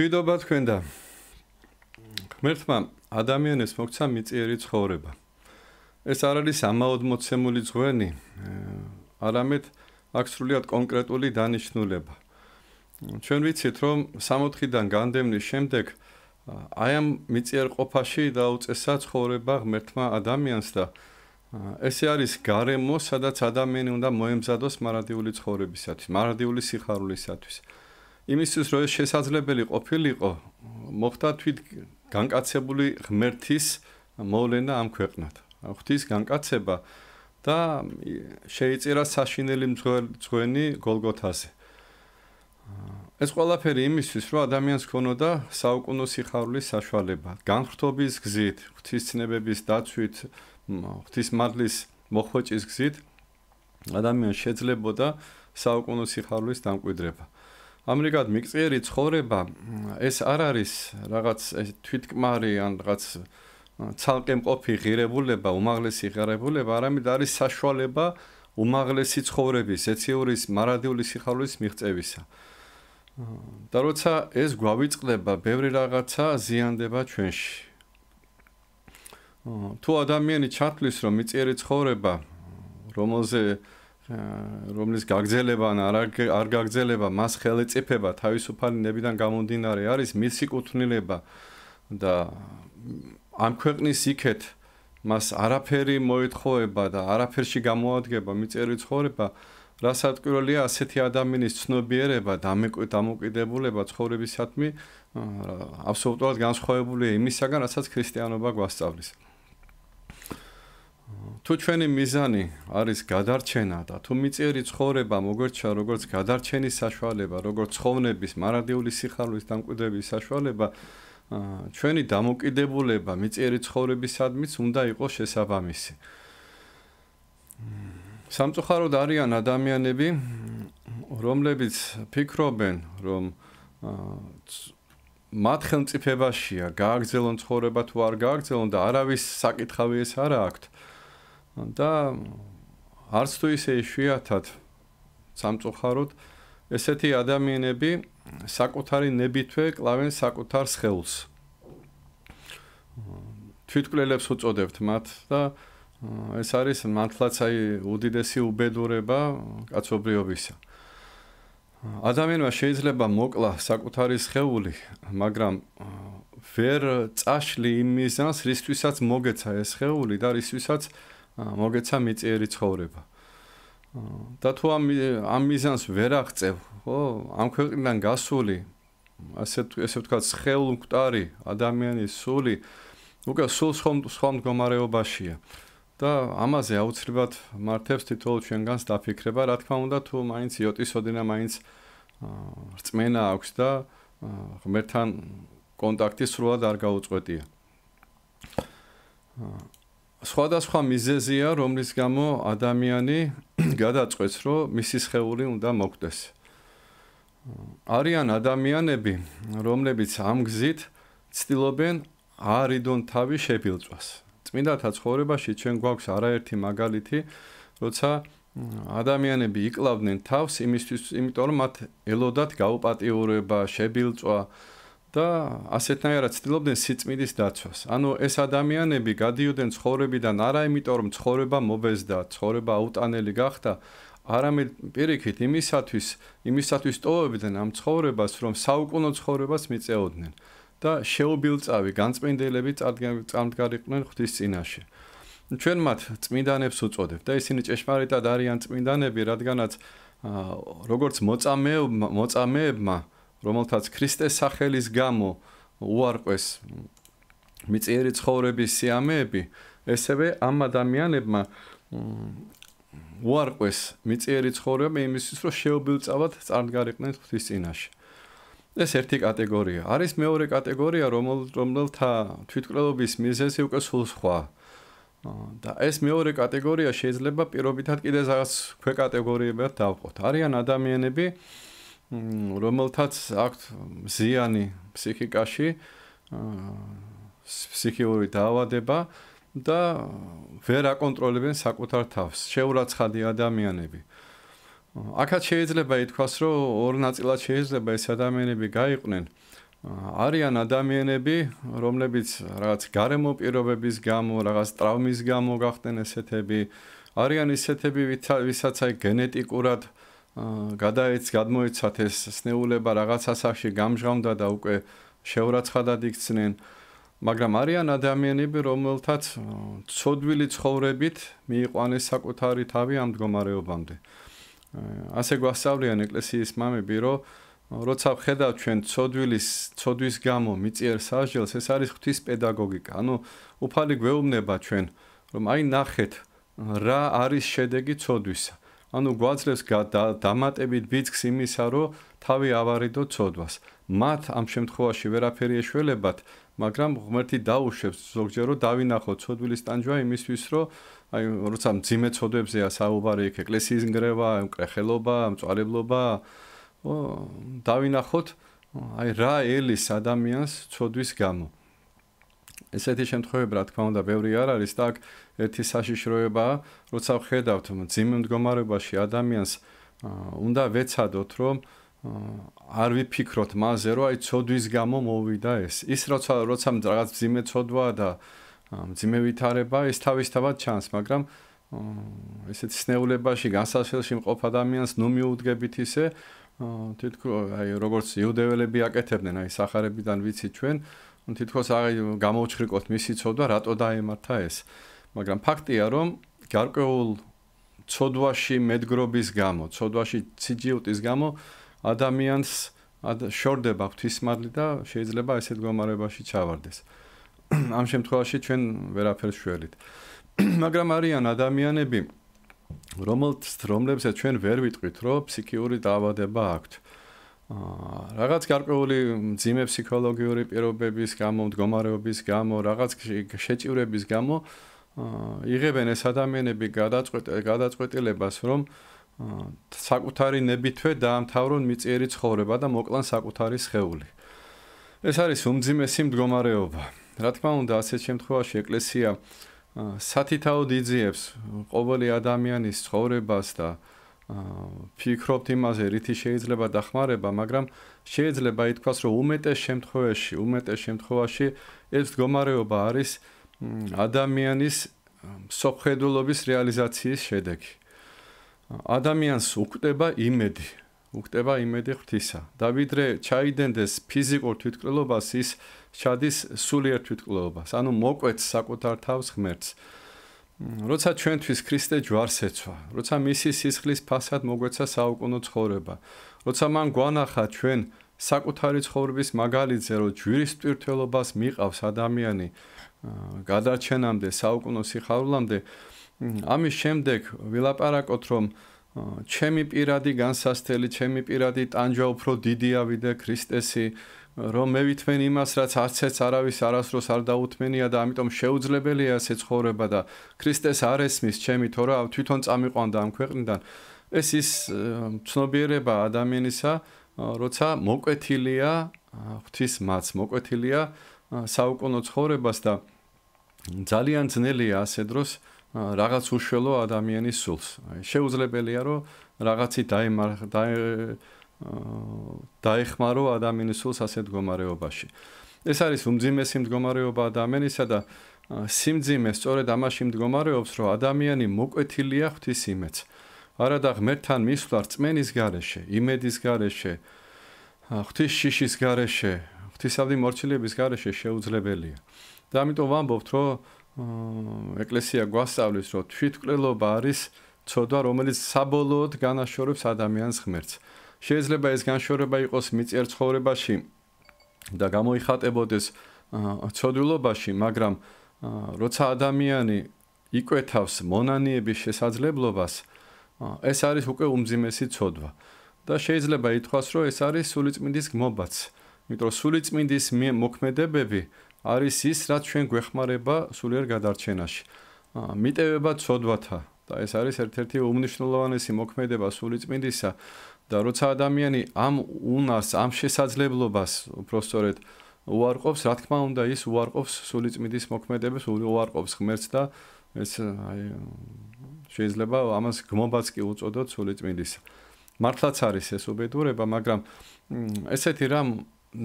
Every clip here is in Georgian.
შვიდობა თქვენდა. ღმერთმა ადამიანეს მოგცა მიწიერი ცხოვრება. ეს არ არის ამაოდ მოცემული ზღვენი, არამედ აქ სრულიად კონკრეტული დანიშნულება. ჩვენ ვიცით, რომ 60-დან განდევნის შემდეგ აი ამ მიწიერ ყოფაში დაუწესა ცხოვრება ღმერთმა ადამიანს და ესე არის გარემო, სადაც ადამიანი უნდა მოემზადოს მარადიული ცხოვრებისათვის, მარადიული სიხარულისათვის. იმისთვის რომ ეს შესაძლებელი ყოფილიყო მოხდა თვით განკაცებული ღმერთის მოვლენა ამ ქვეყნად ღვთის განკაცება და შეიწირა საშინელი ძღვენი გოლგოთაზე ეს ყველაფერი იმისთვის რომ ადამიანს ქონოდა საუკუნო სიხარულის საშუალება განხრთობის გზით ღვთისცნებების დაცვით ღვთისმადლის მოხვეჭის გზით ადამიანს შეძლებოდა საუკუნო სიხარულის დამკვიდრება ამრიგად მიგწიერი ცხოვრება ეს არ არის რაღაც ეს თვითკმარი ან რაღაც ცალკე მყოფი ღირებულება უმაღლესი ღირებულება არამედ არის საშუალება უმაღლესი ცხოვრების ეციურის მარადიული სიხარულის მიღწევისა და როცა ეს გვავიწყდება ბევრი რაღაცა ზიანდება ჩვენში თუ ადამიანი ჩათვლის რომ მიწიერი ცხოვრება რომელზე რომლის გაგზელება ან არ გაგზელება მას ხელეწიფება თავისუფალი ნებიდან გამონდინარე არის მისი კუთვნილება და ამ ქვეყნის იქეთ მას არაფერი მოეთხოვება და არაფერში გამოადგება მიწერი ცხოვრება რასაც პირველია ასეთი ადამიანის ცნობიერება და დამოკიდებულება ცხოვრებისადმი აბსოლუტურად განსხვავებულია იმისაგან რასაც ქრისტიანობა გვასწავლის. თუ ჩვენი მიზანი არის გადარჩენა და თუ მიწიერი ცხოვრება მოგერჩა როგორც გადარჩენის საშუალება, როგორც ცხოვნების მარადიული სიხარულის დამკვიდრების საშუალება, ჩვენი დამოკიდებულება მიწიერი ცხოვრებისადმიც უნდა იყოს შესაბამისი. სამწუხაროდ არიან ადამიანები, რომლებიც ფიქრობენ, რომ მათ ხელმწიფებაშია გააგზელონ ცხოვრება თუ არ გააგზელონ და არავის საკითხავი ეს არ აქვს. და არც თუ ისე შეათათ სამწუხაროდ ესეთი ადამიანები საკუთარი ნებითვე კლავენ საკუთარ სხეულს თვითკვლელებს უწოდებთ მათ და ეს არის მართლაც აი უდიდესი უბედურება კაცობრიობისა ადამიანმა შეიძლება მოკლა საკუთარი სხეული მაგრამ ვერ წაშლი იმისას რისთვისაც მოგეცა ეს სხეული და რისთვისაც მოგეცა მიწიერი ცხოვრება. და თუ ამ ამ მიზანს ვერ აღწევ, ხო, ამ ქვეყნიდან გასული ასე ესე ვთქვა ხელმკვტარი ადამიანის სული უკვე სულ სხვა მდგომარეობაშია. და ამაზე აუცილებლად მართებს თითოეულ ჩვენგანს დაფიქრება, რა თქმა უნდა, თუ მაინც იოტისოდინა მაინც რწმენა აქვს და ღმერთთან კონტაქტი სრულად არ გაუწყვეტია. აა სხვადასხვა მიზეზია, რომლის გამო ადამიანი გადაწყვეტს, რომ მისი შეეული უნდა მოკვდეს. არიან ადამიანები, რომლებიც ამგზით ცდილობენ არიდონ თავი შეფილწვას. წმინდათა ცხოვრებაში ჩვენ გვაქვს არაერთი მაგალითი, როცა ადამიანები იკლავდნენ თავს იმისთვის, იმიტომ რომ მათ ელოდათ გაუპატიურება, შეფილწვა და ასეთნაირად ცდილობდნენ სიწმინდის დაცვას. ანუ ეს ადამიანები გადიოდნენ ცხოვრებიდან არა იმიტომ, რომ ცხოვრება მობეზდა, ცხოვრება უტანელი გახდა, არამედ პირიქით იმისათვის, იმისათვის ტოვებდნენ ამ ცხოვრებას, რომ საუკუნო ცხოვრებას მიწეოდნენ და შეუბილწავი განწმენდელები წამდგარიყვნენ ღვთის წინაშე. ჩვენ მათ წმინდანებს უწოდებთ და ისინი ჭეშმარიტად არიან წმინდანები, რადგანაც როგორც მოწამე მოწამეებმა რომელთაც ქრისტეს სახელის გამო უარყვეს მიწიერი ცხოვრების სიამეები, ესევე ამ ადამიანებმა უარყვეს მიწიერი ცხოვრება იმისთვის, რომ შეუბილწავად წარდგარიყვნენ ღვთის წინაშე. ეს ერთი კატეგორია. არის მეორე კატეგორია, რომელთა თვითკვლელობის მიზეზი უკვე სულ სხვა. და ეს მეორე კატეგორია შეიძლება პირობითად კიდე რაღაც ქვეკატეგორიებად დავყოთ. არიან ადამიანები, რომლებიც რომელთაც აქვთ ზიანი ფსიქიკაში ფსიქიური დაავადება და ვერ აკონტროლებენ საკუთარ თავს შეურაცხალი ადამიანები აქაც შეიძლება ითქვას რომ ორ ნაწილად შეიძლება ეს ადამიანები გაიყვნენ არიან ადამიანები რომლებიც რაღაც გარემო პირობების გამო რაღაც ტრავმის გამო გახდნენ ესეთები არიან ისეთები ვისაც აი გენეტიკურად აა გადაეც გადმოეცათ ეს სნეულება რაღაც ასაში გამჟღავნდა და უკვე შეურაცხადად იქცნენ მაგრამ არიან ადამიანები რომელთაც ცოდვილი ცხოვრებით მიიყვანეს საკუთარი თავი ამ მდგომარეობამდე ასე გვასწავლიან ეკლესიის მამები რომ როცა ხედავთ ჩვენ ცოდვილის ცოდვის გამო მიწიერ სასჯელს ეს არის ღვთის პედაგოგიკა ანუ უფალი გვეუბნება ჩვენ რომ აი ნახეთ რა არის შედეგი ცოდვისა ანუ გვაძლევს დამატებით ბიჭს იმისა, რომ თავი ავარიდო ცოდვას. მათ ამ შემთხვევაში ვერაფერი ეშველებათ, მაგრამ ღმერთი დაუშვებს ზოგჯერ რომ დავინახო ცოდვილის ტანჯვა იმისთვის, რომ აი როცა ძიმე ცოდებზეა საუბარი იქ ეკლესიის ნგრევა, კრეხელობა, მწარებლობა, დავინახოთ აი რა ელის ადამიანს ცოდვის გამო. ესეთი შემთხვევები რა თქმა უნდა ბევრი არ არის და აქ ერთი საშიშროება როცა ხედავთ ძიმ მდგომარეობაში ადამიანს უნდა ვეცადოთ რომ არ ვიფიქროთ მაზე რომ აი ცოდვის გამო მოვიდა ეს ის როცა როცა რაღაც ძიმე ცოდვა და ძიმე ვითარება ეს თავისთავად ჩანს მაგრამ ესეთ სნეულებაში გასასვლელში მყოფ ადამიანს ნუ მიუდგებით ისე თითქოს აი როგორც იუდეველები აკეთებდნენ აი сахарებიდან ვიცი ჩვენ ან თითქოს აი გამოუჩრიკოთ მისი ცოდვა, რატო დაემართა ეს. მაგრამ ფაქტია, რომ გარკვეულ ცოდვაში მედგრობის გამო, ცოდვაში ციჯიუტის გამო ადამიანს შორდება ღვთისმადლი და შეიძლება ესეთ გამარებაში ჩავარდეს. ამ შემთხვევაში ჩვენ ვერაფერს შევლით. მაგრამ არიან ადამიანები რომელთ რომლებსაც ჩვენ ვერ ვიტყვით, რომ ფსიქიური დაავადება აქვს. აა რაღაც გარკვეული ძიმე ფსიქოლოგიური პირობების გამო, მდგომარეობის გამო, რაღაც შეჭირების გამო აა იღებენ ეს ადამიანები გადაწყვეტილებას, რომ აა საკუთარი ნებითვე დაამთავრონ მიწიერი ცხოვრება და მოკლან საკუთარი სხეული. ეს არის უმძიმესი მდგომარეობა. რა თქმა უნდა, ასეთ შემთხვევაში ეკლესია სათითაოდ იძიებს ყოველი ადამიანის ცხოვრებას და აა ფიქრობთ იმაზე, რითი შეიძლება დახმარება, მაგრამ შეიძლება ითქვას, რომ უმეტეს შემთხვევაში, უმეტეს შემთხვევაში ეს მდგომარეობა არის ადამიანის სოფხედულობის რეალიზაციის შედეგი. ადამიანს უკვდება იმედი, უკვდება იმედი ღვთისა. და ვიდრე ჩაიდენდეს ფიზიკურ თვითკლებას, ის ჩადის სულიერ თვითკლებას, ანუ მოკვეთს საკუთარ თავს ღმერთს. როცა ჩვენთვის ქრისტე ჯვარსეცვა, როცა მისის სისხლის ფასად მოგვეცა საუკუნო ცხოვრება, როცა მან გვანახა ჩვენ საკუთარი ცხოვრების მაგალითზე, რომ ჯვირის პირთელობას მიყავს ადამიანი გადარჩენამდე, საუკუნო სიხარულამდე, ამის შემდეგ ვილაპარაკოთ, რომ ჩემი პირადი განსასწრელი, ჩემი პირადი ტანჯვა უფრო დიდია ვიდრე ქრისტესი, რომ მე ვითვენ იმას, რაც არცეც არავის არასდროს არ დაუთმენია და ამიტომ შეუძლებელია ეს ცხოვრება და ქრისტეს არ ესმის ჩემი თორა თვითონ წამიყვანდა ამ ქვეყნიდან. ეს ის ცნობიერება ადამიანისა, როცა მოკვეთილია ღვთის მათ, მოკვეთილია საუკუნო ცხოვრებას და ძალიან ძნელია ასე დროს რაღაც უშველო ადამიანის სულს. შეუძლებელია რომ რაღაცი დაემარხა და დაეხმარო ადამიანის სულს ასეთ მდგომარეობაში. ეს არის უმძიმესი მდგომარეობა ადამიანისა და სიმძიმე სწორედ ამაში მდგომარეობს, რომ ადამიანი მოკვეთილია ღვთისიმეც. არადა ღმერთთან მისვლა რწმენის გარეშე, იმედის გარეშე, ღვთის შიშის გარეშე, ღვთისადმი მორჩილების გარეშე შეუძლებელია. და ამიტომ ვამბობთ, რომ ეკლესია გვასწავლის, რომ თვითკვლელობა არის ცოდვა, რომელიც საბოლოოდ განაშორებს ადამიანს ღმერთს. შეიძლება ეს განშორება იყოს მიწიერ ცხოვრებაში და გამოიხატებოდეს ცოდვილობაში, მაგრამ როცა ადამიანი იკვეთავს მონანიების შესაძლებლობას, ეს არის უკვე უმძიმესი ცოდვა. და შეიძლება ითქვას, რომ ეს არის სულიწმინდის გმობაც, იმიტომ სულიწმინდის მოქმედებები არის ის, რაც ჩვენ გვეხმარება სულიერ გადარჩენაში. მიტევება ცოდვათა და ეს არის ერთ-ერთი უმნიშვნელოვანესი მოქმედება სულიწმინდისა და როცა ადამიანი ამ უნარს, ამ შესაძლებლობას უბრალოდ უარყოფს, რა თქმა უნდა, ის უარყოფს სულიწმიდის მოქმედებას, უარყოფს ღმერთს და ეს აი შეიძლება ამას გმობაც კი უწოდოთ სულიწმიდის. მართლაც არის ეს უბედურება, მაგრამ ესეთი რამ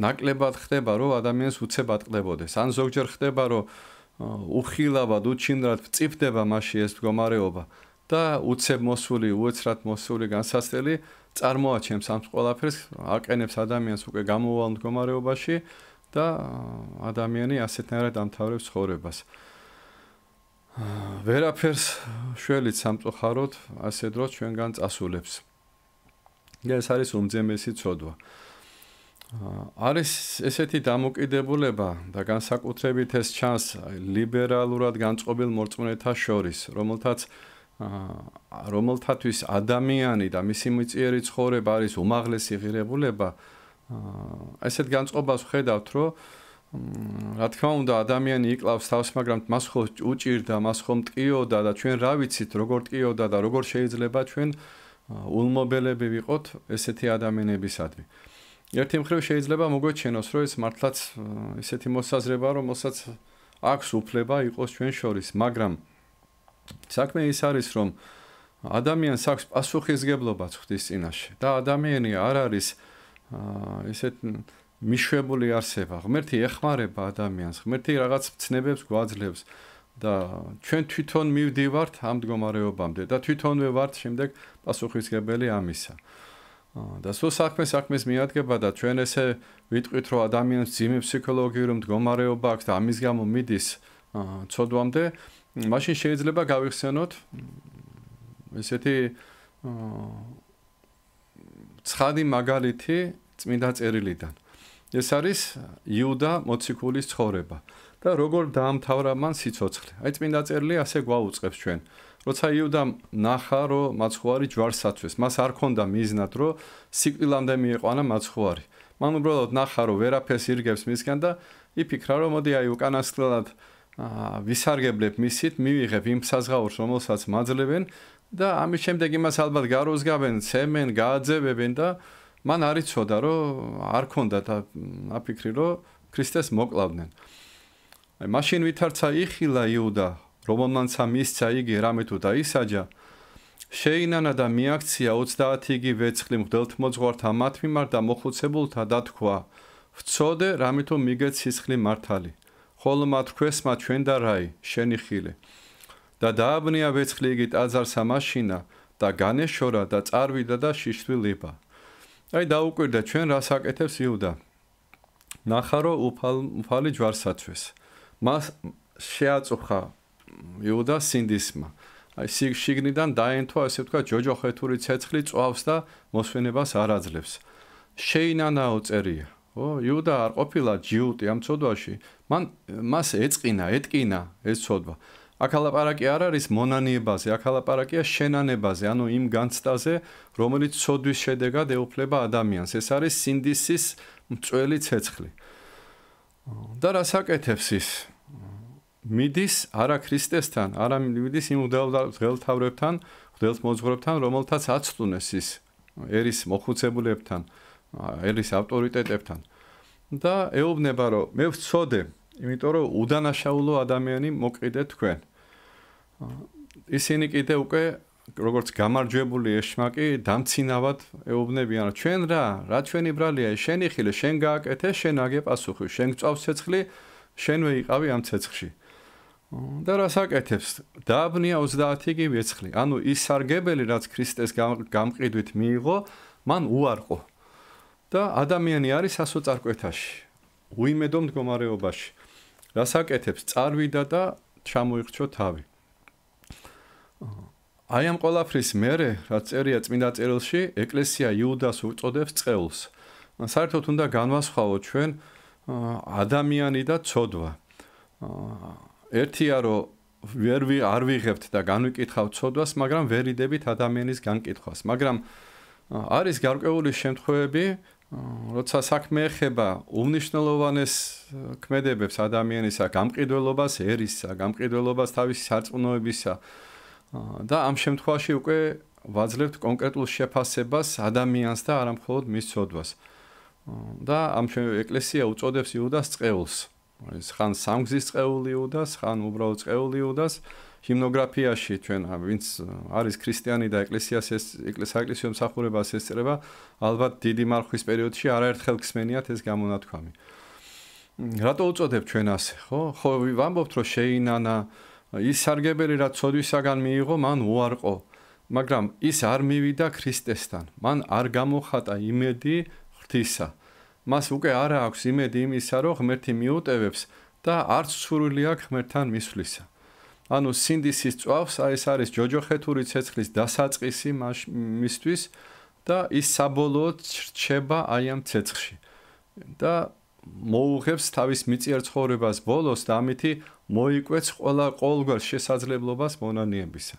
ნაკლებად ხდება, რომ ადამიანს უცებად ყდებოდეს. ან ზოგჯერ ხდება, რომ უხილავად, უჩინრად წიფდება მასში ეს მდგომარეობა და უცებ მოსული, უეცრად მოსული განსასწრელი წარმოაჩენს ამ ყველაფერს, აყენებს ადამიანს უკვე გამოვალ მდგომარეობაში და ადამიანი ასეთნაირად ამთავრებს ხორებას. ვერაფერს შველით სამწუხაროდ ასე დროს ჩვენგან წასულებს. ეს არის უმძიმესი ცოდვა. არის ესეთი დამოკიდებულება და განსაკუთრებით ეს ჩანს ლიბერალურად განწყობილ მორწმუნეთა შორის, რომელთაც რომელთათვის ადამიანი და მისი მიწიერი ცხოვრება არის უმაღლესი ღირებულება ესეთ განწყობას ხედავთ რომ რა თქმა უნდა ადამიანი იკლავს თავს მაგრამ მას ხო უჭირდა მას ხო მტკიოდა და ჩვენ რა ვიცით როგორ მტკიოდა და როგორ შეიძლება ჩვენ ულმობელები ვიყოთ ესეთი ადამიანებისადმი ერთი მხრივ შეიძლება მოგვეჩენოს რომ ეს მართლაც ესეთი მოსაზრება რომ მოსაც აქვს უფლება იყოს ჩვენ შორის მაგრამ საქმე ის არის რომ ადამიანს აქვს პასუხისგებლობა ღვთის წინაშე და ადამიანი არ არის ესეთ მიშვებული არსება ღმერთი ეხმარება ადამიანს ღმერთი რაღაც ცნებებს გვაძლევს და ჩვენ თვითონ მივდივართ ამ მდგომარეობამდე და თვითონვე ვართ შემდეგ პასუხისგებელი ამისა და სულ საქმე საქმეს მიადგება და ჩვენ ესე ვიტყვით რომ ადამიანს ძიმი ფსიქოლოგიური მდგომარეობა აქვს და ამის გამო მიდის ცოდვამდე მაშინ შეიძლება გავიხსენოთ ესეთი ცხადი მაგალითი წმინდა წერილიდან. ეს არის იუდა მოციქულის ცხოვრება და როგორ დაამთავრა მან სიცოცხლე. აი წმინდა წერილი ასე გვაუწყებს ჩვენ. როცა იუდამ ნახა, რომ მაცხოვარი ჯვარსაცვეს, მას არ ქონდა მიზნად, რომ სიკვდილამდე მიეყვანა მაცხოვარი. მან უბრალოდ ნახა, რომ ვერაფერს ირგებს მისგან და იფიქრა, რომ მოდი აი უკანასკნელად ვისარგებლებ მისით, მივიღებ იმ საზღაურს, რომელსაც მაძლევენ და ამის შემდეგ იმას ალბათ გაروزგავენ, ცემენ, გააძევებენ და მან არიწოდა, რომ არ ქონდა და აფიქრი, რომ ქრისტეს მოკლავდნენ. აი მაშინ ვითარცა იხილა იუდა, რომანანცა მისცა იგი რამე თუ დაისაჯა. შეინანა და მიაქცია 30 იგი ვეცხლი მღვდელთმოძღვართა მათ მიმართ და მოხუცებულთა დათქვა: "ვწოდე, რამე თუ მიგეც სისხლი მართალი" ხოლო მათ ქვესმა ჩვენ და რაი შენი ხილი და დააბნია ვეცხლი იგი ტაძარს ამაშინა და განეშორა და წარვიდა და შიშვილიბა აი დაუკვირდა ჩვენ რას აკეთებს იუდა ნახარო უფალ უფალი ჯვარსაცვეს მას შეაწუხა იუდა სინდისმა აი სიგშიგნიდან დაენთვა ესე ვთქვა ჯოჯოხეთური ცეცხლი წვავს და მოსვენებას არაძლევს შეინანაო წერია ო იუდა არ ყოფილა ჯიუტი ამ ცოდვაში მან მას ეწყინა ეტკინა ეს ცოდვა აკალაპარაკი არ არის მონანიებაზე აკალაპარაკია შენანებაზე ანუ იმ განცდაზე რომელიც ცოდვის შედეგად ეუფლება ადამიანს ეს არის სინდისის მწველი ცეცხლი და რა საკეთებს ის მიდის არა ქრისტესთან არა მიდის იმ უძღელთავებთან ღვთელმოძღვრებთან რომელთაც აცტუნეს ის ერის მოხუცებულებთან ელის ავტორიტეტებთან და ეუბნება რომ მე ვწოდე, იმიტომ რომ უდანაშაულო ადამიანი მოყიდე თქვენ. ისინი კიდე უკვე როგორც გამარჯვებული ეშმაკი დამცინავად ეუბნებიან რომ ჩვენ რა, რა ჩვენი ბრალია, შენი ხილე, შენ გააკეთე, შენ აგე პასუხი, შენ გწავს ცეცხლი, შენვე იყავი ამ ცეცხში. და რას აკეთებს? დააბნია 30 კი ვეცხლი. ანუ ის სარგებელი რაც ქრისტეს გამყიდვით მიიღო, მან უარყო და ადამიანი არის სასოწარკვეთაში უიმედო მდგომარეობაში რასაკეთებს წარვიდა და ჩამოიღჩო თავი აი ამ ყოლაფრის მერე რაც წერია წმინდა წერილში ეკლესია იუდას უწოდებს წეულს საერთოდ უნდა განვასხვაოთ ჩვენ ადამიანი და ცოდვა ერთია რომ ვერ ვი არ ვიღებთ და განვიკითხავ ცოდვას, მაგრამ ვერ იდებით ადამიანის განკითხვას. მაგრამ არის გარკვეული შემთხვევები, როცა საქმე ეხება უნიშნელოვანეს ქმედებებს ადამიანისა გამყიდველობას, ერისა, გამყიდველობას თავისი სარწმუნოებისა და ამ შემთხვევაში უკვე ვაძლევთ კონკრეტულ შეფასებას ადამიანს და არამხოლოდ მის ცოდვას. და ამ ეკლესია უწოდებს იუდას წეულს. ეს ხან სამგზის წეული იუდას, ხან უბრალოდ წეული იუდას. ჰიმნოგრაფიაში ჩვენ ვინც არის ქრისტიანი და ეკლესიას ეს ეკლესიო მსახურებას ესწრება ალბათ დიდი მარხვის პერიოდში არაერთხელ ხსენიათ ეს გამონათქვამი რატო უწოდებ ჩვენ ასე ხო ხო ვამბობთ რომ შეინანა ის სარგებელი რაც სოდვისაგან მიიღო მან უარყო მაგრამ ის არ მივიდა ქრისტესთან მან არ გამოხატა იმედი ღვთისა მას უკვე არა აქვს იმედი იმისა რომ ღმერთი მიუტევებს და არც სურვილი აქვს ღმერთთან მისვლისა ანუ სინდისის წვავს აი ეს არის ჯოჯოხეთური ცეცხლის დასაწყისი მისთვის და ის საბოლოოდ რჩება აი ამ ცეცხში და მოუღებს თავის მიწიერ ცხოვრებას ბოლოს და ამითი მოიყვეთს ყველა ყოველგვარ შესაძლებლობას მონანიებისა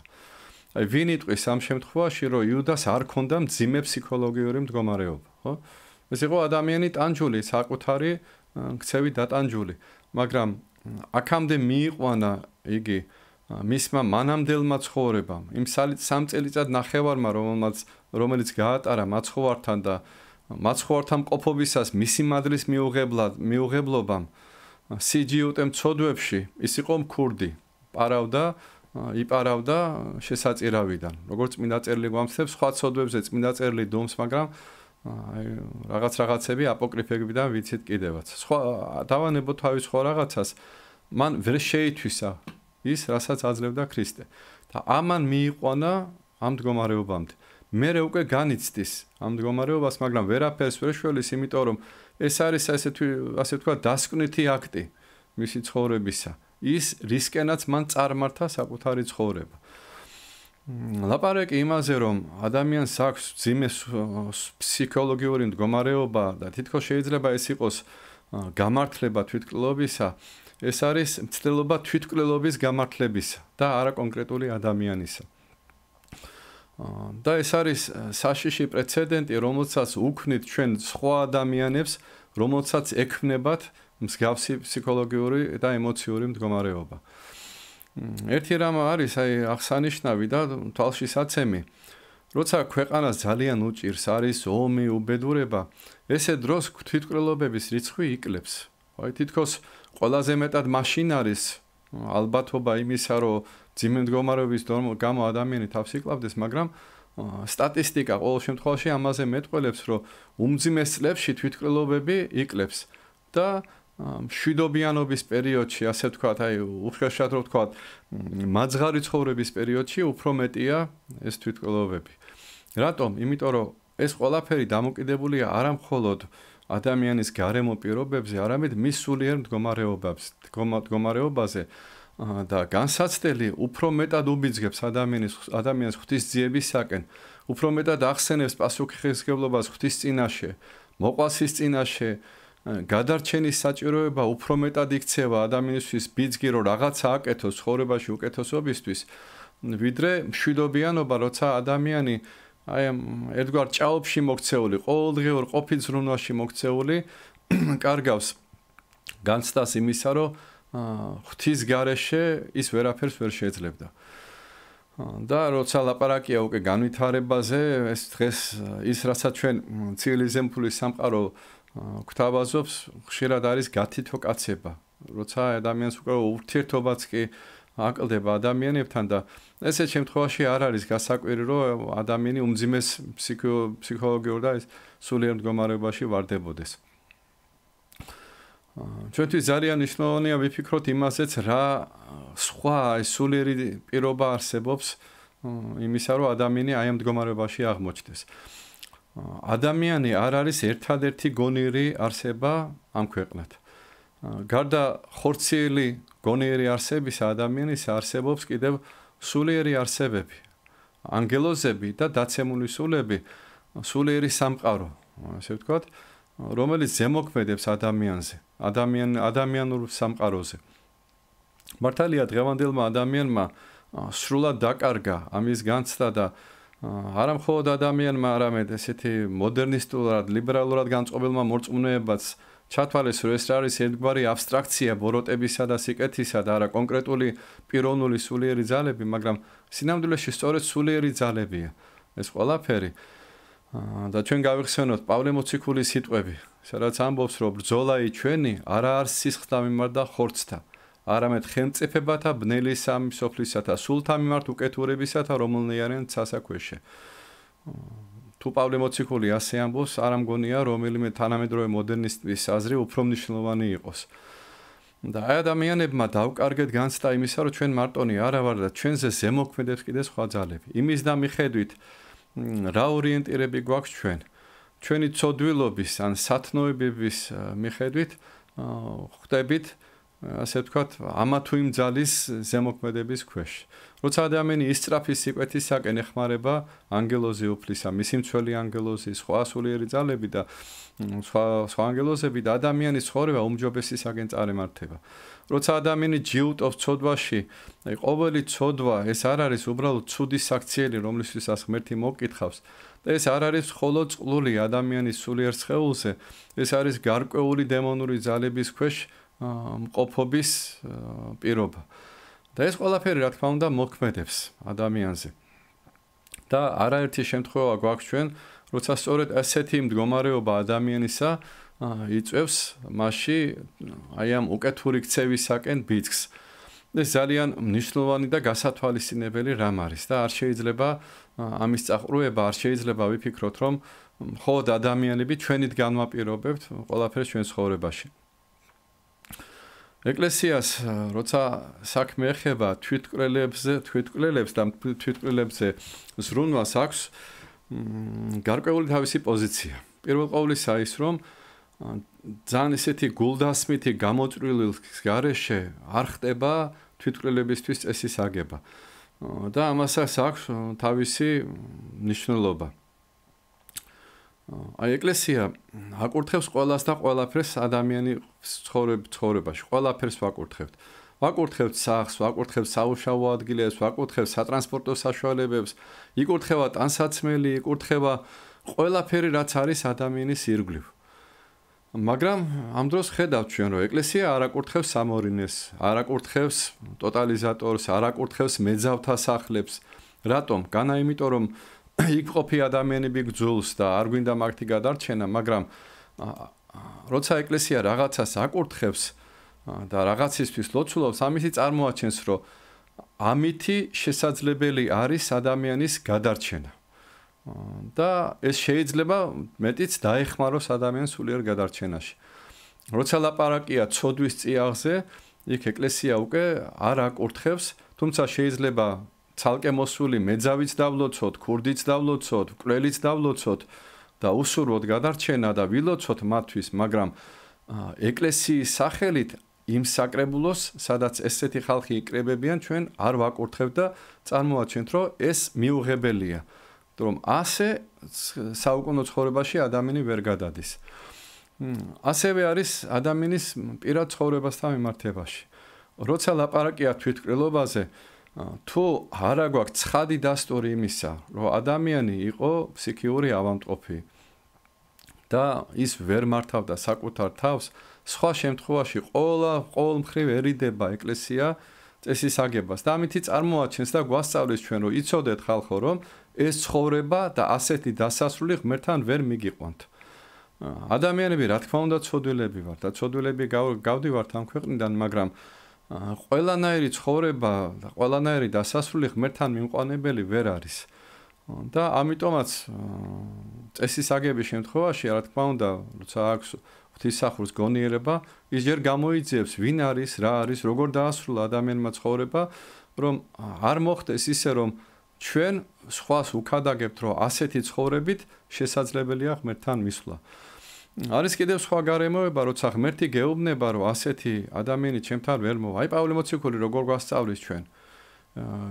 აი ვინიტყვის ამ შემთხვევაში რომ იუდას არ ქონდა მძიმე ფსიქოლოგიური მდგომარეობა ხო ეს იყო ადამიანი ტანჯული საკუთარი ქცევი დატანჯული მაგრამ აქამდე მიიყვანა იგი მისმა მანამდელმა ცხოვრებამ იმ სამწელიწად ნახევარმა რომელმაც რომელიც გაატარა მაცხოვართან და მაცხოვართან ყოფობისას მისი მადლის მიუღებლად მიუღებლობამ სიჯიუტემ წოდვებში ის იყო მკურდი პარავდა იპარავდა შესაწირავიდან როგორც წმინდა წერილი გვამცნობს სხვა წოდვებზე წმინდა წერილი დომს მაგრამ აი რაღაც რაღაცები აპოკრიფებიდან ვიცით კიდევაც სხვა დავანებო თავის სხვა რაღაცას მან ვერ შეითვისა ის რასაც აძლევდა ქრისტე და ამან მიიყვანა ამ მდგომარეობამდე მერე უკვე განიცდის ამ მდგომარეობას მაგრამ ვერაფერს ვერ შველის იმიტომ რომ ეს არის ასე თუ ასე თქვა დასკვნითი აქტი მისი ცხოვრებისა ის რისკენაც მან წარმართა საკუთარი ცხოვრება ლაპარაკი იმაზე რომ ადამიანს აქვს ძიმე ფსიქოლოგიური მდგომარეობა და თითქოს შეიძლება ეს იყოს გამართლება თვითკლობისა ეს არის მცდელობა თვითკვლელობის გამართლებისა და არა კონკრეტული ადამიანისა. და ეს არის საშიში პრეცედენტი, რომელსაც უქმნით ჩვენ სხვა ადამიანებს, რომელსაც ექმნებათ მსგავსი ფსიქოლოგიური და ემოციური მდგომარეობა. ერთი რამ არის აი აღსანიშნავი და თვალში საცემი. როცა ქვეყანას ძალიან უჭირს არის ომი, უბედურება, ესე დროს თვითკვლელობების რიცხვი იკლებს. აი თითქოს ყველაზე მეტად მაშინ არის ალბათობა იმისა, რომ ძიმე მდგომარეობის გამო ადამიანი თავს იკლავდეს, მაგრამ სტატისტიკა ყოველ შემთხვევაში ამაზე მეტყველებს, რომ უმძიმეს წლებში თვითკვლელობები იკლებს და შვიდობიანობის პერიოდში, ასე ვთქვათ, აი, უხეშად რომ ვთქვათ, მაძღარი ცხოვრების პერიოდში უფრო მეტია ეს თვითკვლელობები. რატომ? იმიტომ რომ ეს ყველაფერი დამოკიდებულია არა მხოლოდ ადამიანის გარემო პირობებზე, არამედ მის სულიერ მდგომარეობაზე, მდგომარეობაზე და განსაცდელი უფრო მეტად უბიძგებს ადამიანის ადამიანის ღვთისძიებისაკენ, უფრო მეტად ახსენებს პასუხისგებლობას ღვთის წინაშე, მოყვასის წინაშე, გადარჩენის საჭიროება უფრო მეტად იქცევა ადამიანისთვის ბიძგი რო რაღაცა აკეთოს ცხოვრებაში უკეთესობისთვის, ვიდრე მშვიდობიანობა, როცა ადამიანი აი ამ ედგვარ ჭაობში მოქცეული, ყოველდღიურ ყოფილ ზრუნვაში მოქცეული კარგავს განცდას იმისა, რომ ღვთის გარეშე ის ვერაფერს ვერ შეძლებდა. და როცა ლაპარაკია უკვე განვითარებაზე, ეს დღეს ის რასაც ჩვენ ცივილიზემფული სამყარო ქთავაზობს, ხშირად არის გათითო კაცება. როცა ადამიანს უკვე ურთიერთობაც კი აა აკლდება ადამიანებთან და ესეთ შემთხვევაში არ არის გასაკვირი რომ ადამიანი უმძიმეს ფსიქოლოგიურ და სულიერ მდგომარეობაში واردებოდეს. ჩვენთვის ძალიან მნიშვნელოვანია ვიფიქროთ იმასეც რა სხვა სულიერი პირობა არსებობს იმისა რომ ადამიანი აი ამ მდგომარეობაში აღმოჩნდეს. ადამიანი არ არის ერთადერთი გონირი არსება ამ ქვეყნად. გარდა ხორციელი გონიერი არსების ადამიანის არსებობს კიდევ სულიერი არსებები ანგელოზები და დაცემული სულები სულიერი სამყარო ასე ვთქვათ რომელიც ზემოქმედებს ადამიანზე ადამიან ადამიანურ სამყაროზე მართალია დღევანდელმა ადამიანმა სრულად დაკარგა ამის განცდა და არა მხოლოდ ადამიანმა არამედ ესეთი მოდერნისტულად ლიბერალურად განწყობილმა მორწმუნეებაც ჩათვალეს რომ ეს არის ერთგვარი აბსტრაქცია ბოროტებისა და სიკეთისა და არა კონკრეტული პიროვნული სულიერი ძალები, მაგრამ სინამდვილეში სწორედ სულიერი ძალებია ეს ყველაფერი. და ჩვენ გავიხსენოთ პავლე მოციქულის სიტყვები, სადაც ამბობს, რომ ბრძოლაი ჩვენი არა არ სისხლთა მიმართ და ხორცთა, არამედ ხელმწიფებათა ბნელისამი სოფლისათა სულთა მიმართ უკეთურებისათა რომელიც არიან სასაქვეშე. თუ პავლე მოციქული ასე ამბობს, არ ამგონია რომელიმე თანამედროვე მოდერნისტის აზრი უფრო მნიშვნელოვანი იყოს. და ადამიანებმა დავკარგეთ განცდა იმისა, რომ ჩვენ მარტონი არა ვარ და ჩვენზე ზემოქმედებს კიდე სხვა ძალები. იმის და მიხედვით რა ორიენტირები გვაქვს ჩვენ? ჩვენი ცოდვილობის ან სათნოებების მიხედვით ხვდებით ასე ვთქვათ, ამა თუ იმ ძალის ზემოქმედების ქვეშ. როცა ადამიანი ისწრაფის სიკეთისაკენ ეხმარება ანგელოზე უფლისა, მისი მცველი ანგელოზი, სხვა სულიერი ძალები და სხვა სხვა ანგელოზები და ადამიანის ცხოვრება უმჯობესისაკენ წარემართება. როცა ადამიანი ჯიუტოს ცოდვაში, აი ყოველი ცოდვა ეს არ არის უბრალოდ ცუდი საქციელი, რომლისთვისაც ღმერთი მოკითხავს. ეს არ არის მხოლოდ წყლული ადამიანის სულიერ შეხულზე, ეს არის გარკვეული დემონური ძალების ქვეშ მყოფობის პირობა. და ეს ყველაფერი რა თქმა უნდა მოქმედებს ადამიანზე. და არაერთი შემთხვევა გვაქვს ჩვენ, როცა სწორედ ასეთი მდგომარეობა ადამიანისა იწევს მასში აი ამ უკეთური ქცევისაკენ ბიძგს. ეს ძალიან მნიშვნელოვანი და გასათვალისწინებელი რამ არის და არ შეიძლება ამის წაყრუება არ შეიძლება ვიფიქროთ რომ ხო ადამიანები ჩვენით განვაპირობებთ ყველაფერს ჩვენს ხოვრებაში. ეკლესიას როცა საქმე ხება თვითკრელებსზე თვითკრელებს და თვითკრელებსზე ზრუნვას აქვს გარკვეული თავისი პოზიცია პირველ ყოვლისა ის რომ ძალიან ესეთი გულდასმითი გამოწვლილი გარეშე არ ხდება თვითკრელებისთვის წესის აღება და ამასაც აქვს თავისი მნიშვნელობა აი ეკლესია აკურთხებს ყოველას და ყოველაფერს ადამიანი ცხოვრებ ცხოვრებაში ყოველაფერს ვაკურთხებთ ვაკურთხებთ სახს ვაკურთხებთ საუშავო ადგილებს ვაკურთხებთ სატრანსპორტო საშუალებებს იკურთხება ტანსაცმელი იკურთხება ყოველაფერი რაც არის ადამიანის ირგვლივ მაგრამ ამ დროს ხედავთ ჩვენ რომ ეკლესია არაკურთხებს სამორინეს არაკურთხებს ტოტალიზატორს არაკურთხებს მეძავთა სახლებს რატომ განა იმიტომ რომ იქ ყოფი ადამიანები გძულს და არ გვინდა მაგთი გადარჩენა, მაგრამ როცა ეკლესია რაღაცას აკურთხებს და რაღაცისთვის ლოცულობს, ამისი წარმოაჩენს, რომ ამითი შესაძლებელი არის ადამიანის გადარჩენა. და ეს შეიძლება მეტიც დაეხმაროს ადამიანს სულიერ გადარჩენაში. როცა ლაპარაკია ცოდვის წიაღზე, იქ ეკლესია უკვე არ აკურთხებს, თუმცა შეიძლება ცალკე მოსული მეძავიც დავლოცოთ, ქურდიც დავლოცოთ, კვლელიც დავლოცოთ და უსურვოთ გადარჩენა და ვილოცოთ მათთვის, მაგრამ ეკლესიის სახელით იმ საკრებულოს, სადაც ესეთი ხალხი იკრებებიან, ჩვენ არ ვაკურთხებ და წარმოაჩენთ, რომ ეს მიუღებელია. რომ ასე საუკუნო ცხოვრებაში ადამიანი ვერ გადადის. ასევე არის ადამიანის პირად ცხოვრებასთან მიმართებაში. როცა ლაპარაკია თვითკრილობაზე, თუ არა გვაქვს ცხადი დასტური იმისა, რომ ადამიანი იყო ფსიქიური ავამტყოფი და ის ვერ მართავდა საკუთარ თავს, სხვა შემთხვევაში ყოლა ყოლ მხრივ ერიდება ეკლესია წესისაგებას და ამითი წარმოაჩენს და გვასწავლის ჩვენ რომ იცოდეთ ხალხო რომ ეს ცხოვრება და ასეთი დასასრული ღმერთთან ვერ მიგიყვანთ. ადამიანები რა თქმა უნდა ცოდველები ვართ და ცოდველები გავდივართ ამ ქვეყნიდან, მაგრამ ყველანაირი ცხოვრება და ყველანაირი დასასრული ღმერთთან მიმყვანებელი ვერ არის. და ამიტომაც წესის აგების შემთხვევაში, რა თქმა უნდა, როცა აქვს ღვთისახურს გონიერება, ის ჯერ გამოიძიებს, ვინ არის, რა არის, როგორ დაასრულა ადამიანმა ცხოვრება, რომ არ მოხდეს ისე, რომ ჩვენ სხვას უკადაგებთ, რომ ასეთი ცხოვრებით შესაძლებელია ღმერთთან მისვლა. არის კიდევ სხვა გარემოება, როცა ღმერთი გეუბნება, რომ ასეთი ადამიანი ჩემთან ვერ მოვა. აი პავლე მოციქული როგორ გვასწავლის ჩვენ.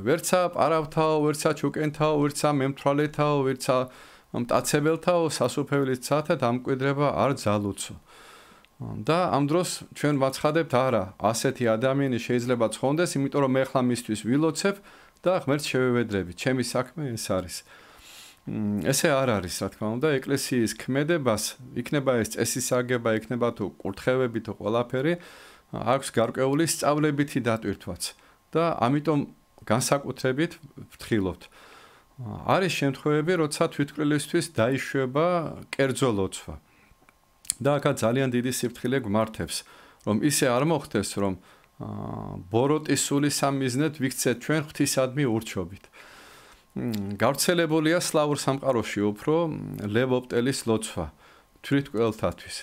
ვერცა პარავთაო, ვერცა ჩუკენთაო, ვერცა მემთვალეთაო, ვერცა მტაცებელთაო სასופევლის ცათა დამკვიდრება არ ძალუცო. და ამ დროს ჩვენ ვაცხადებთ არა, ასეთი ადამიანი შეიძლება ცხონდეს, იმიტომ რომ მე ხლა მისთვის ვილოცებ და ღმერთს შევევედრები. ჩემი საქმე ეს არის. ესე არ არის რა თქმა უნდა ეკლესიის ქმედებას იქნება ეს წესისაგება იქნება თუ კურთხევები თუ ყველაფერი აქვს გარკვეული სწავლებითი დატვირთვაც და ამიტომ განსაკუთრებით ვფრთხილობთ არის შემთხვევები როცა თვითკრილისთვის დაიშვება კერძო ლოცვა და ახაც ძალიან დიდი სიფრთხილე გმართებს რომ ისე არ მოხდეს რომ ბოროტისული სამიზნედ ვიქცეთ ჩვენ ღვთისადმი ურჩობით გავრცელებულია სლავურ სამყაროში უფრო ლევოპტელის ლოცვა თვითკვლთათვის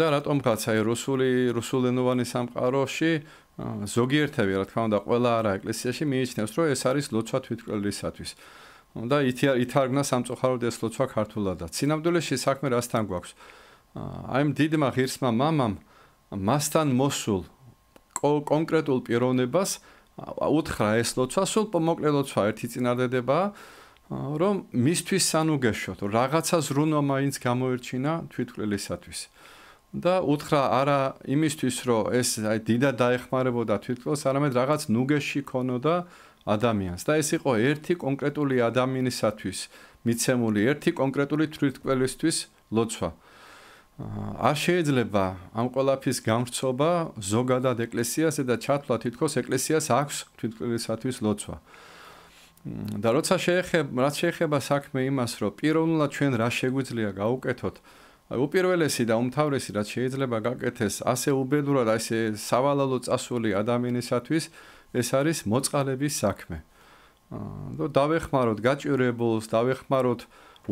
და რატომ გაცაი რუსული რუსულენოვანი სამყაროში ზოგიერთები რა თქმა უნდა ყველა არა ეკლესიაში მიიჩნევს რომ ეს არის ლოცვა თვითკვლისათვის და ითარგმნა სამწუხაროდ ეს ლოცვა ქართულადა ცინამდვილეში საქმე რასთან გვაქვს აი დიდმა ღირსმა მამამ მასთან მოსულ კონკრეტულ პიროვნებას უთხრა ეს ლოცვა სულ მოკლე ლოცვა ერთი წინადადება რომ მისთვის სანუგეშოთ რაღაცა ზრუნვა მაინც გამოერჩინა თვითკვლელისათვის და უთხრა არა იმისთვის რომ ეს აი დიდა დაეხმარებოდა თვითკვლელს არამედ რაღაც ნუგეში ქონოდა ადამიანს და ეს იყო ერთი კონკრეტული ადამიანისათვის მიცემული ერთი კონკრეტული თვითკვლელისთვის ლოცვა არ შეიძლება ამ ყოლაფის გამრწობა ზოგადად ეკლესიასა და ჩათვლა თითქოს ეკლესიას აქვს თვითკლესათვის ლოცვა. და როცა შეეხება, რაც შეეხება საქმე იმას, რომ პიროვნულად ჩვენ რა შეგვიძლია გაუკეთოთ, უპირველესი და უმთავრესი რაც შეიძლება გაკეთდეს ასე უბედურად, ასე სავალალო წასული ადამიანისათვის, ეს არის მოწალების საქმე. და დაвихმაროთ გაჭირებულს, დაвихმაროთ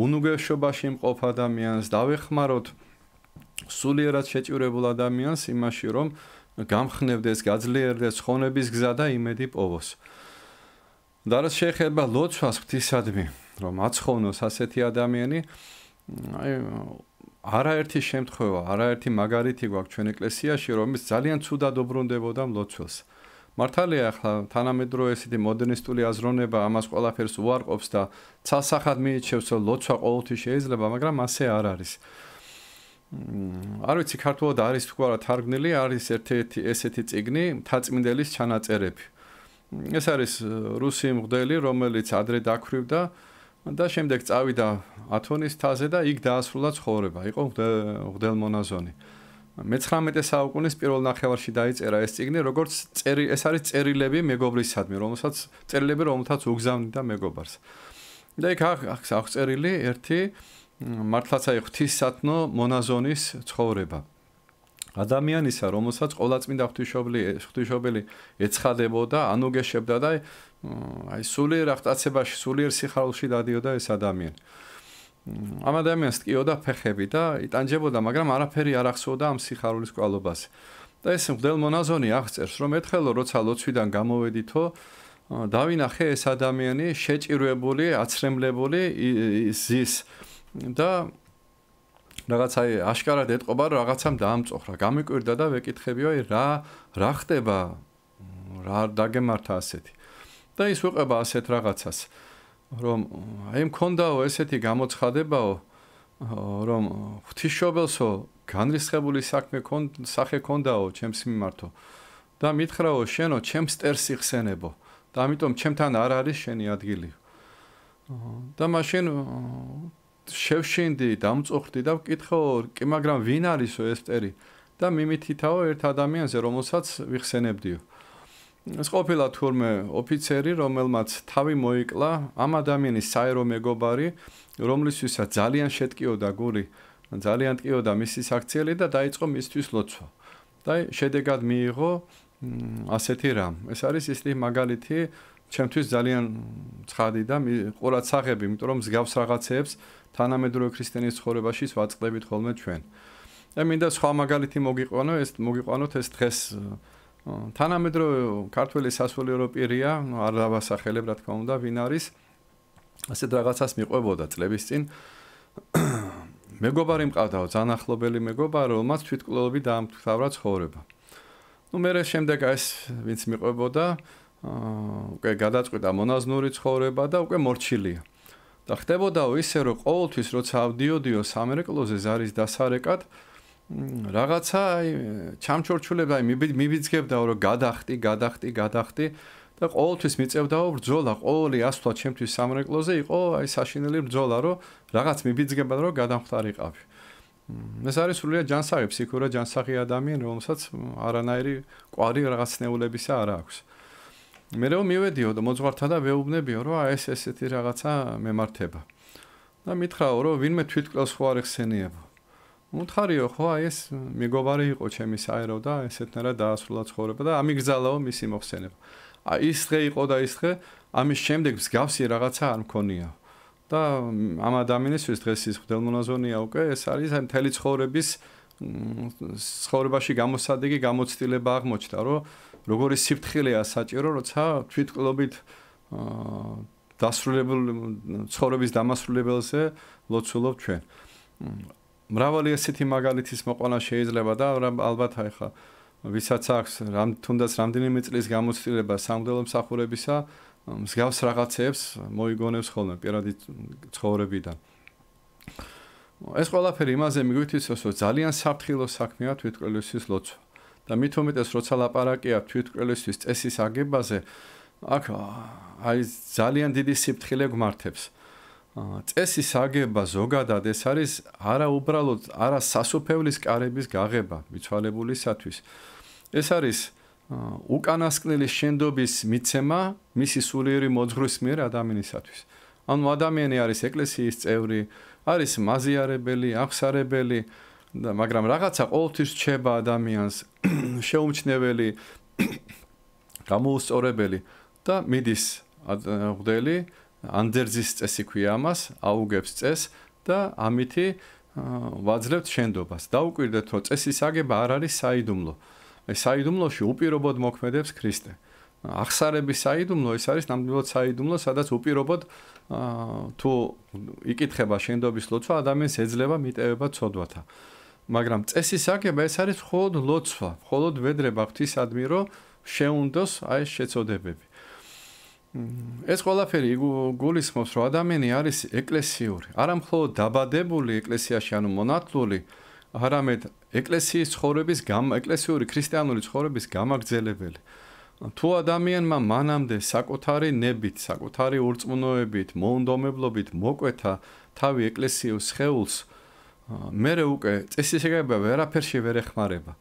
უნუგეშობაში მყოფ ადამიანს, დაвихმაროთ სულიერად შეჭირებულ ადამიანს იმაში, რომ გამხნევდეს, გაძლიერდეს ხონების გზა და იმედი პოვოს. და რა შეიძლება ლოცვას ღვთისადმი, რომ აცხონოს ასეთი ადამიანი, აი არაერთი შემთხვევა, არაერთი მაგალითი გვაქვს ჩვენ ეკლესიაში, რომელიც ძალიან ცუდად ობრუნდებოდა ლოცვას. მართალია, ახლა თანამედროვე ესეთი მოდერნისტული აზროვნება ამას ყველაფერს უარყოფს და ცალსახად მიიჩნევს, რომ ლოცვა ყოველთვის შეიძლება, მაგრამ ასე არ არის. არ ვიცი ქართულად არის თქვა რა თარგმნილი არის ერთ-ერთი ესეთი წიგნი თაწმინდელის ჩანაწერები ეს არის რუსი მღდელი რომელიც ადრე დაქრივდა და შემდეგ წავიდა ათონის თაზე და იქ დაასრულა ცხოვრება იყო მღდელ მონაზონი მე-19 საუკუნის პირველ ნახევარში დაიწერა ეს წიგნი როგორც წერი ეს არის წერილები მეგობრისადმი რომელსაც წერილები რომელთაც უგზავნიდა მეგობარს და იქ აღწერილი ერთი მართლაც აი ღვთისათნო მონაზონის ცხოვრება. ადამიანისა, რომელსაც ყოლაწმინდა ღვთისმშობელი ღვთისმშობელი ეცხადებოდა, ანუგეშებდა და აი სულიერ აღწაცებაში, სულიერ სიხარულში დადიოდა ეს ადამიანი. ამ ადამიანს ტკიოდა ფეხები და იტანჯებოდა, მაგრამ არაფერი არ ახსოვდა ამ სიხარულის კვალობაზე. და ეს მგდელ მონაზონი აღწერს, რომ ერთხელო როცა ლოცვიდან გამოვედითო, დავინახე ეს ადამიანი შეჭირვებული, აცრემლებული ის ის და რაღაც აი აშკარად ეტყობა რომ რაღაცამ დაამწოხრა გამიკვირდა და ვეკითხები აი რა რა ხდება რა დაგემართა ასეთი და ის უყვება ასეთ რაღაცას რომ აი მქონდაო ესეთი გამოცხადებაო რომ ღვთისმშობელსო განრისხებული საქმე კონ სახე კონდაო ჩემს მიმართო და მითხრაო შენო ჩემს წერსი ხსენებო და ამიტომ ჩემთან არ არის შენი ადგილი და მაშინ შევშენდი, დამწოხდი და ვკითხო, კი მაგრამ ვინ არისო ეს წერი? და მიმითითაო ერთ ადამიანზე, რომელსაც ვიხსენებდიო. ეს ყოფილა თურმე ოფიცერი, რომელმაც თავი მოიკლა ამ ადამიანის საერო მეგობარი, რომლისთვისაც ძალიან შეტკიოდა გული, ძალიან ტკიოდა მისი საქციელი და დაიწყო მისთვის ლოცვა. და შედეგად მიიღო ასეთი რამ. ეს არის ისეთი მაგალითი, ჩემთვის ძალიან ცხადი და ყურადსაღები, იმიტომ რომ მსგავს რაღაცებს თანამედროვე ქრისტიანის ცხოვრებაში ვაწყდებით ხოლმე ჩვენ. და მინდა სხვა მაგალითი მოგიყვანო, ეს მოგიყვანოთ ეს დღეს თანამედროვე ქართული სასულიერო ევროპირია, არ დავასახელებ რა თქმა უნდა, ვინ არის ასეთ რაღაცას მიყვებოდა წლების წინ. მეგობარი მყავდაო, ძანახლობელი მეგობარი, რომელსაც თვითკვლელობი დაამთავრა ცხოვრება. ну მე შემდეგ ეს ვინც მიყვებოდა აა უკვე გადაწყვიტა მონაზნური ცხოვრება და უკვე მორჩილია. და ხდებოდა ისე რომ ყოველთვის როცა ავდიოდიო სამერეკლოზე ზარის დასარეკად რაღაცა აი ჩამჩორჩულებდა აი მიბიძგებდა რომ გადახტი გადახტი გადახტი და ყოველთვის მიწევდაო ბრძოლა ყოველი ასვლა ჩემთვის სამრეკლოზე იყო აი საშინელი ბრძოლა რომ რაღაც მიბიძგება რომ გადამხტარიყავი ეს არის სრულიად ჯანსაღი ფსიქურა ჯანსაღი ადამიანი რომელსაც არანაირი კვალი რაღაცნეულებისა არ აქვს მე რომ მივედიო და მოძღვართა და ვეუბნებიო რომ აი ეს ესეთი რაღაცა მემართება და მითხრაო რომ ვინმე თვითკლავს ხო არ ხსენიებო მითხარიო ხო აი ეს მეგობარი იყო ჩემი საერო და ესეთნაირად დაასრულა ცხოვრება და ამიგზალაო მისი მოხსენება აი ის დღე იყო და ის დღე ამის შემდეგ მსგავსი რაღაცა არ მქონია და ამ ადამიანისთვის დღეს ის ხდელმონაზონია უკვე ეს არის აი მთელი ცხოვრების ცხოვრებაში გამოსადეგი გამოცდილება აღმოჩნდა რომ როგორი სიფთხილეა საჭირო, როცა თვითკლობით აა დასრულებელ ცხოვრების დამასრულებელზე ლოცულობ ჩვენ. მრავალი ესეთი მაგალითის მოყვანა შეიძლება და ალბათ ახლა ვისაც აქვს რამ თუნდაც რამდენიმე წლის გამოცდილება სამდელო მსახურებისა მსგავს რაღაცებს მოიგონებს ხოლმე პირადი ცხოვრებიდან. ეს ყველაფერი იმაზე მიგვითითოს, რომ ძალიან საფრთხილო საქმეა თვითკლოსის ლოცვა. და მით უმეტეს როცა ლაპარაკია თვითკრელისთვის წესის აგებაზე აქ აი ძალიან დიდი სიფთხილე გმართებს წესის აგება ზოგადად ეს არის არა უბრალოდ არა სასופევლის კარების გაღება მიცვალებულისათვის ეს არის უკანასკნელი შენდობის მიცემა მისი სულიერი მოძღვრის მიერ ადამიანისათვის ანუ ადამიანი არის ეკლესიის წევრი არის მაზიარებელი აღსარებელი და მაგრამ რაღაცა ყოველთვის რჩება ადამიანს შეუმჩნეველი გამოუსწორებელი და მიდის აღდელი ანდერძის წესი ქვია ამას აუგებს წეს და ამითი ვაძლევთ შენდობას დაუკვირდეთ რომ წესის აგება არ არის საიდუმლო აი საიდუმლოში უპირობოდ მოქმედებს ქრისტე აღსარების საიდუმლო ეს არის ნამდვილად საიდუმლო სადაც უპირობოდ თუ იკითხება შენდობის ლოცვა ადამიანს ეძლევა მიტევება ცოდვათა მაგრამ წესის აგება ეს არის მხოლოდ ლოცვა, მხოლოდ ვედრება ღვთისადმი რომ შეუნდოს აი ეს შეწოდებები. ეს ყველაფერი გულისხმობს რომ ადამიანი არის ეკლესიური, არა მხოლოდ დაბადებული ეკლესიაში ანუ მონათლული, არამედ ეკლესიის ცხოვრების გამ ეკლესიური ქრისტიანული ცხოვრების გამაგზელებელი. თუ ადამიანმა მანამდე საკუთარი ნებით, საკუთარი ურწმუნოებით, მონდომებლობით მოკვეთა თავი ეკლესიის ხეულს, მე რე უკვე წესისაგება ვერაფერში ვერ ეხმარება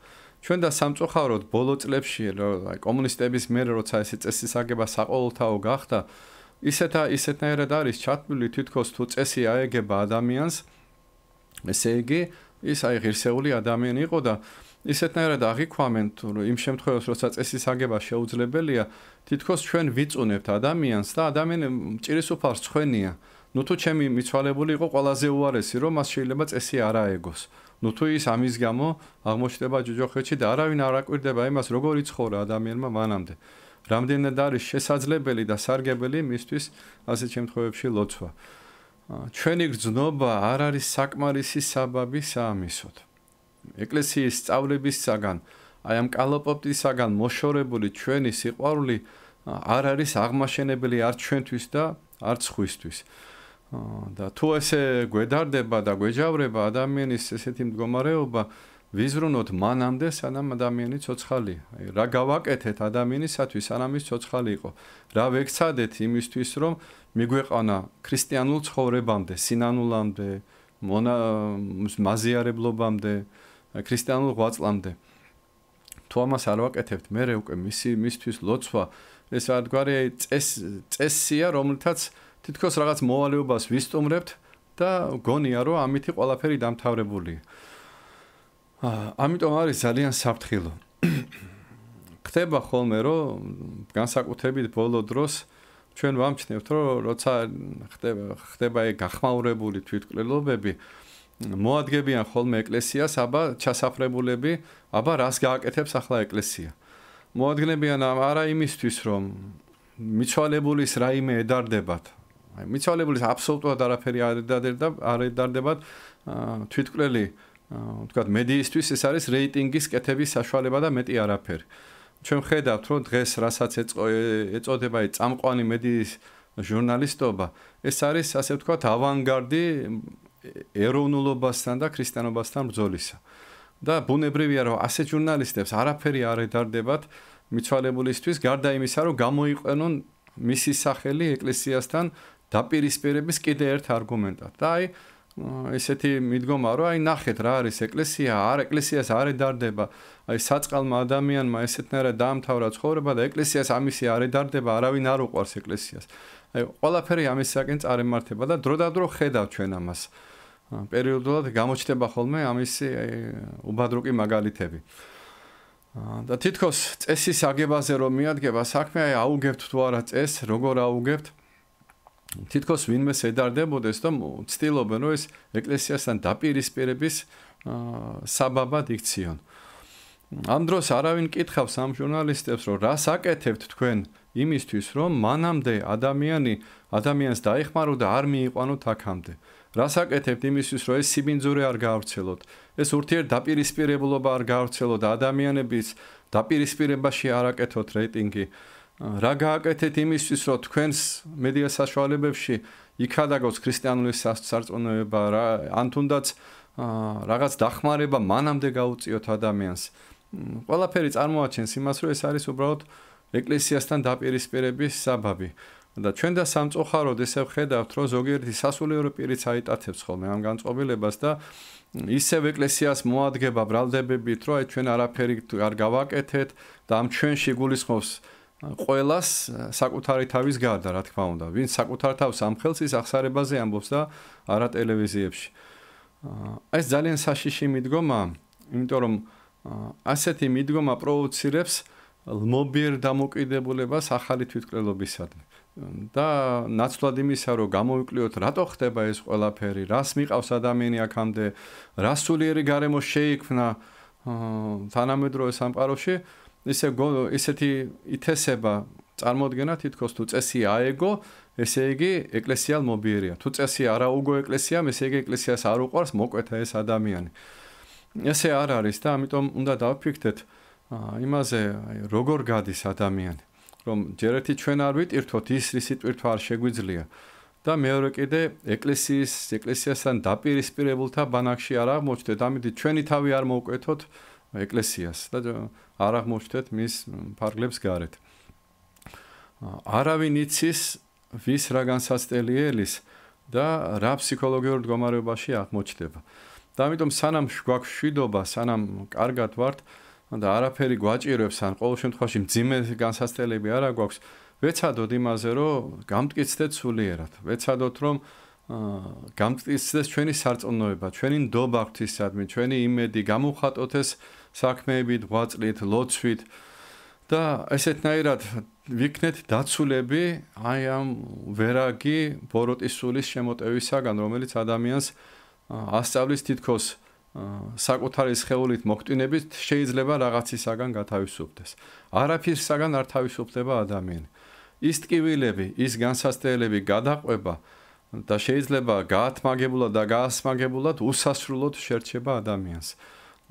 ჩვენ და სამწუხაროდ ბოლო წლებში აი კომუნისტების მერე როცა ეს წესისაგება საყოველთაო გახდა ისეთა ისეთნაირად არის ჩათვლილი თითქოს თუ წესი აეგება ადამიანს ესე იგი ის აი ღირსეული ადამიანი იყო და ისეთნაირად აღიქვამენ თუ იმ შემთხვევას როცა წესისაგება შეუძლებელია თითქოს ჩვენ ვიწუნებთ ადამიანს და ადამიანი ჭირის უფალს ხვენია ნუ თუ ჩემი მიცვალებული იყო ყველაზე უარესი, რომ მას შეიძლება წესი არ აეგოს. ნუ თუ ის ამის გამო აღმოჩნდება ჯოჯოხეთში და არავინ არ აკვირდება იმას, როგორ იცხოვრა ადამიანმა მანამდე. რამდენად არის შესაძლებელი და სარგებელი მისთვის ასეთ შემთხვევებში ლოცვა. ჩვენი გრძნობა არ არის საკმარისი საბაბი სამისოთ. ეკლესიის სწავლებისგან, აი ამ კალოპოპტისგან მოშორებული ჩვენი სიყვარული არ არის აღმაშენებელი არ ჩვენთვის და არც ხვისთვის. და თუ ესე გვედარდება და გვეჯავრება ადამიანის ესეთი მდგომარეობა ვიზრუნოთ მანამდე სანამ ადამიანი ცოცხალი. აი რა გავაკეთეთ ადამიანისათვის სანამ ის ცოცხალი იყო? რა ვექცადეთ იმისთვის რომ მიგვეყანა ქრისტიანულ ცხოვრებამდე, სინანულამდე, მონა მაზიარებლობამდე, ქრისტიანულ ღვაწლამდე? თუ ამას არ ვაკეთებთ, მე რე უკვე მისი მისთვის ლოცვა ეს რა თქვა, წესია, რომლითაც თითქოს რაღაც მოვალეობას ვისტუმრებთ და გონია რომ ამითი ყველაფერი დამთავრებული. აა ამიტომ არის ძალიან საფრთხილო. ხდება ხოლმე რომ განსაკუთრებით ბოლო დროს ჩვენ ვამჩნევთ რომ როცა ხდება ხდება ეგ გახმაურებული თვითკვლელობები მოადგენენ ხოლმე ეკლესიას, აბა ჩასაფრებულები, აბა რას გააკეთებს ახლა ეკლესია. მოადგენენ არა იმისთვის რომ მიცვალებულის რაიმე ედარდებათ, აი მიცვალებულის აბსოლუტურად არაფერი არ დადერდა არ დადერდებათ თვითკვლელი ვთქვათ მედიისთვის ეს არის რეიტინგის კეთების საშუალება და მეტი არაფერი ჩვენ ხედავთ რომ დღეს რასაც ეწოდება ეს წამყვანი მედიის ჟურნალისტობა ეს არის ასე ვთქვათ ავანგარდი ეროვნულობასთან და ქრისტიანობასთან ბრძოლისა და ბუნებრივია რომ ასე ჟურნალისტებს არაფერი არ ედარდებათ მიცვალებულისთვის გარდა იმისა რომ გამოიყენონ მისი სახელი ეკლესიასთან დაპირისპირების კიდე ერთ არგუმენტად. და აი ესეთი მიდგომა რომ აი ნახეთ რა არის ეკლესია, არ ეკლესიას არ ედარდება, აი საწყალმა ადამიანმა ესეთნაირად დაამთავრა ცხოვრება და ეკლესიას ამისი არ ედარდება, არავინ არ უყვარს ეკლესიას. აი ყველაფერი ამისაკენ წარემართება და დროდადრო ხედავ ჩვენ ამას. პერიოდულად გამოჩნდება ხოლმე ამისი აი უბადრუკი მაგალითები. და თითქოს წესის აგებაზე რომ მიადგება, საქმე აი აუგებთ თუ არა წესს, როგორ აუგებთ? აა თითქოს ვინმე შედარდებოდეს და ცდილობენ რომ ეს ეკლესიასთან დაპირისპირების საბაბად იქციონ. ამ დროს არავინ კითხავს ამ ჟურნალისტებს რომ რა საკეთებთ თქვენ იმისთვის რომ მანამდე ადამიანი ადამიანს დაეხმარო და არ მიიყვანო თაკამდე. რა საკეთებთ იმისთვის რომ ეს სიბინძური არ გავრცელოთ? ეს ურთიერ დაპირისპირებულობა არ გავრცელოთ ადამიანების დაპირისპირებაში არაკეთოთ რეიტინგი? აა რა გააკეთეთ იმისთვის, რომ თქვენს მედია საშუალებებში იქადაგოს ქრისტიანული სარწმუნოება, რა ან თუნდაც რაღაც დახმარება მანამდე გაუწიოთ ადამიანს. ყველაფერი წარმოაჩენს იმას, რომ ეს არის უბრალოდ ეკლესიასთან დაპირისპირების საბაბი. და ჩვენ და სამწუხაროდ ესე ხედავთ, რომ ზოგიერთი სასულიერო პირიც აიტათებს ხოლმე ამ განწყობილებას და ისევ ეკლესიას მოადგება ბრალდებებით, რომ აი ჩვენ არაფერი არ გავაკეთეთ და ამ ჩვენში გულისხმობს ყოველას საკუთარი თავის გარდა რა თქმა უნდა ვინ საკუთარ თავს ამხელს ის ახსარებაზე ამბობს და არა ტელევიზიებში ეს ძალიან საშიში მიდგომა იმიტომ რომ ასეთი მიდგომა პროვოცირებს მობიერ დამოკიდებულებას ახალი თვითკვლელობისადმი და ნაცვლად იმისა რომ გამოვიკლიოთ რატო ხდება ეს ყველაფერი რას მიყავს ადამიანი აქამდე რასულიერი გარემო შეიქმნა თანამედროვე სამყაროში აა ესე ესეთი ითესება წარმოადგენა თითქოს თუ წესი აეგო, ესე იგი ეკლესიალ მობიერია. თუ წესი არა უგო ეკლესიამ, ესე იგი ეკლესიას არ უყვარს მოკვეთა ეს ადამიანი. ესე არ არის და ამიტომ უნდა დავფიქრდეთ იმაზე, აი როგორ გადის ადამიანი, რომ ჯერ ერთი ჩვენ არ ვიტირთოთ ის რისი ტვირთვა არ შეგვიძლია. და მეორე კიდე ეკლესიის ეკლესიასთან დაპირისპირებულთა ბანაკში არ აღმოჩნდეთ, ამიტომ ჩვენი თავი არ მოუკვეთოთ ეკლესიას და არ აღმოჩნდეთ მის ფარგლებს გარეთ. არავინ იცის ვის რა განსაცდელიელის და რა ფსიქოლოგიურ მდგომარეობაში აღმოჩნდება. და ამიტომ სანამ გვაქვს შვიდობა, სანამ კარგად ვართ და არაფერი გვაჭირებს, ან ყოველ შემთხვევაში ძიმე განსაცდელები არა გვაქვს, ვეცადოთ იმაზე, რომ გამტკიცდეთ სულიერად. ვეცადოთ, რომ აა გამტკიცდეს ჩვენი სარწმუნოება, ჩვენი ნდობა ღვთისადმი, ჩვენი იმედი, გამოხატოთ ეს აა საქმეებით, ღვაწლით, ლოცვით და ესეთნაირად ვიქნეთ დაცულები აი ამ ვერაგი ბოროტისულის შემოტევისაგან, რომელიც ადამიანს ასწავლის თითქოს საკუთარი შეეულით მოგტინებით შეიძლება რაღაცისაგან გათავისუფდეს. არაფერსაგან არ თავისუფლდება ადამიანი. ის ტკივილები, ის განსასწრებელი გადაყვება და შეიძლება გაათმაგებულად და გაასმაგებულად უსასრულოდ შერჩება ადამიანს.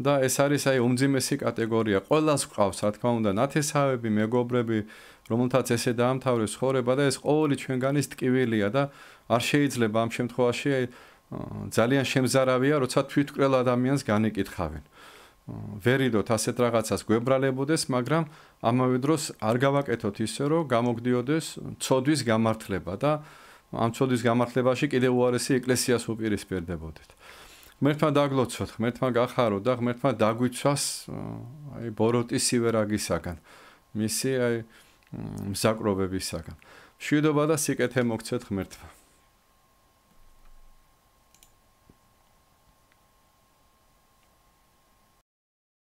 და ეს არის აი უმძიმესი კატეგორია. ყოველას გვყავს, რა თქმა უნდა, ნათესავები, მეგობრები, რომელთაც ესე დაამთავრეს ხორება და ეს ყოველი ჩვენგანის ტკივილია და არ შეიძლება ამ შემთხვევაში ძალიან შემზარავია, როცა თვითკრელ ადამიანს განეკითხავენ. ვერიდოთ ასეთ რაღაცას გვებრალებოდეს, მაგრამ ამავე დროს არ გავაკეთოთ ისე, რომ გამოგდიოდეს ცოდვის გამართლება და ამ ცოდვის გამართლებაში კიდევ უარესი ეკლესიას უპირისპირდებოდეთ. ღმერთმა დაგლოცოთ, ღმერთმა გახაროთ და ღმერთმა დაგვიცვას აი ბოროტისივერაგისაგან, მისი აი მსაკრობებისაგან. შვიდობა და სიკეთე მოგცეთ ღმერთმა.